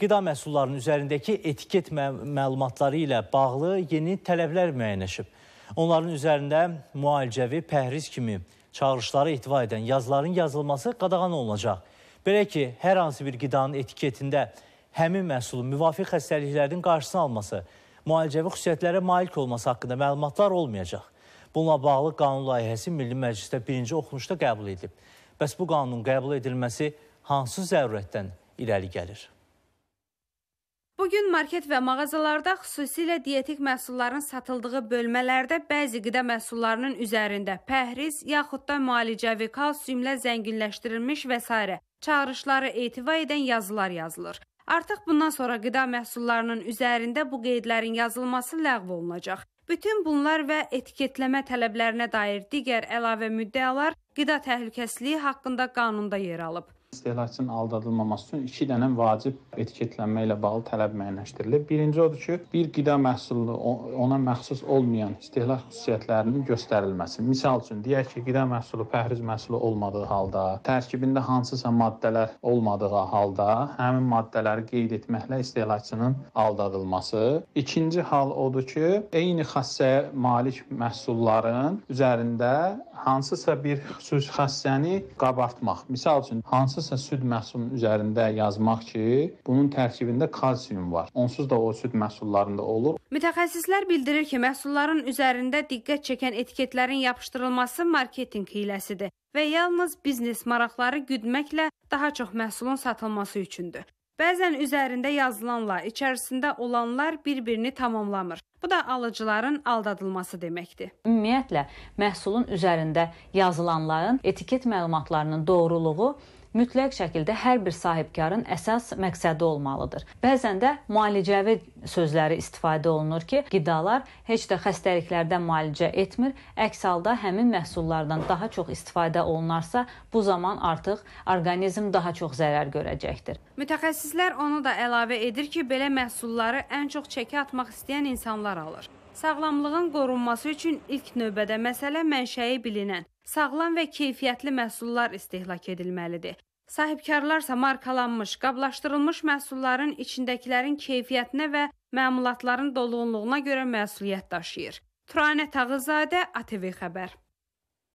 qida məhsullarının üzərindəki etiket məlumatları ilə bağlı yeni tələblər müəyyənləşib. Onların üzərində müalicəvi pəhriz kimi çağırışları ihtiva edən yazıların yazılması qadağan olunacaq. Belə ki, hər hansı bir qidanın etiketində həmin məhsulun müvafiq xəstəliklərin qarşısını alması, müalicəvi xüsusiyyətlərə malik olması haqqında məlumatlar olmayacaq. Bununla bağlı qanun layihəsi Milli Məclisdə birinci oxunuşda qəbul edilib. Bəs bu qanunun qəbul edilməsi hansı zərurətdən irəli gəlir? Bu gün market və mağazalarda xüsusilə dietik məhsulların satıldığı bölmələrdə bəzi qida məhsullarının üzərində pəhriz yaxud da müalicəvi kalsiumla zənginləşdirilmiş və s. çağırışları etibar edən yazılar yazılır. Artıq bundan sonra qida məhsullarının üzərində bu qeydlərin yazılması ləğv olunacaq. Bütün bunlar və etiketləmə tələblərinə dair digər əlavə müddəalar qida təhlükəsizliyi haqqında qanunda yer alıb. İstehlakçının aldadılmaması üçün iki dənə vacib etiketlənmə ilə bağlı tələb müəyyənləşdirilir. Birinci odur ki, bir qida məhsulu ona məxsus olmayan istehlak xüsusiyyətlərinin göstərilməsi. Məsəl üçün deyək ki, qida məhsulu pəhriz məhsulu olmadığı halda, tərkibində hansısa maddələr olmadığı halda həmin maddələri qeyd etməklə istehlakçının aldadılması. İkinci hal odur ki, eyni xassəyə malik məhsulların üzərində hansısa bir xüsusi xassəni qabartmaq. Məsəl üçün hansısa süd məhsulunun üzərində yazmaq ki, bunun tərkibində kalsium var. Onsuz da o süd məhsullarında olur. Mütəxəssislər bildirir ki, məhsulların üzərində diqqət çəkən etiketlərin yapışdırılması marketinq hiyləsidir və yalnız biznes maraqları güdməklə daha çox məhsulun satılması üçündür. Bəzən üzərində yazılanla içərisində olanlar bir-birini tamamlamır. Bu da alıcıların aldadılması deməkdir. Ümumiyyətlə, məhsulun üzərində yazılanların etiket məlumatlarının doğruluğu mütləq şəkildə hər bir sahibkarın əsas məqsədi olmalıdır. Bəzən də müalicəvi sözləri istifadə olunur ki, qidalar heç də xəstəliklərdən müalicə etmir, əks halda həmin məhsullardan daha çox istifadə olunarsa, bu zaman artıq orqanizm daha çox zərər görəcəkdir. Mütəxəssislər onu da əlavə edir ki, belə məhsulları ən çox çəkə atmaq istəyən insanlar alır. Sağlamlığın qorunması üçün ilk növbədə məsələ mənşəyi bilinən, sağlam və keyfiyyətli məhsullar istehlak edilməlidir. Sahibkarlarsa markalanmış, qablaşdırılmış məhsulların içindəkilərin keyfiyyətinə və məmulatların dolğunluğuna görə məsuliyyət daşıyır. Turanə Tağızadə, ATV xəbər.